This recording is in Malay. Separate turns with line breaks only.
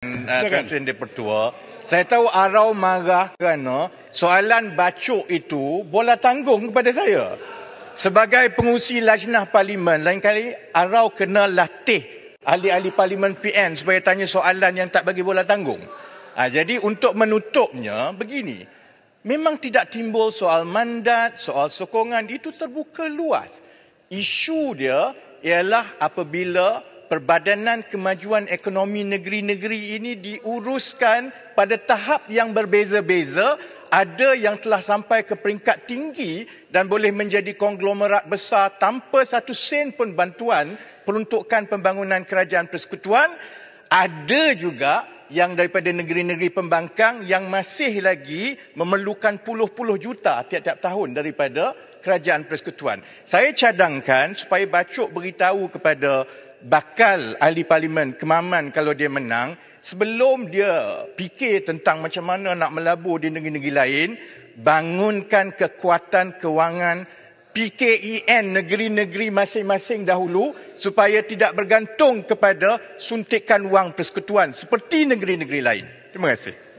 uh, kan? Ah, kan? di Pertua. Saya tahu Arau marah kerana soalan bacuk itu bola tanggung kepada saya. Sebagai pengusi lajnah parlimen, lain kali Arau kena latih ahli-ahli parlimen PN supaya tanya soalan yang tak bagi bola tanggung. Ha, jadi untuk menutupnya, begini. Memang tidak timbul soal mandat, soal sokongan, itu terbuka luas. Isu dia ialah apabila perbadanan kemajuan ekonomi negeri-negeri ini diuruskan pada tahap yang berbeza-beza ada yang telah sampai ke peringkat tinggi dan boleh menjadi konglomerat besar tanpa satu sen pun bantuan peruntukan pembangunan kerajaan persekutuan ada juga yang daripada negeri-negeri pembangkang yang masih lagi memerlukan puluh-puluh juta tiap-tiap tahun daripada kerajaan persekutuan. Saya cadangkan supaya Bacuk beritahu kepada bakal ahli parlimen kemaman kalau dia menang sebelum dia fikir tentang macam mana nak melabur di negeri-negeri lain bangunkan kekuatan kewangan PKEN negeri-negeri masing-masing dahulu supaya tidak bergantung kepada suntikan wang persekutuan seperti negeri-negeri lain. Terima kasih.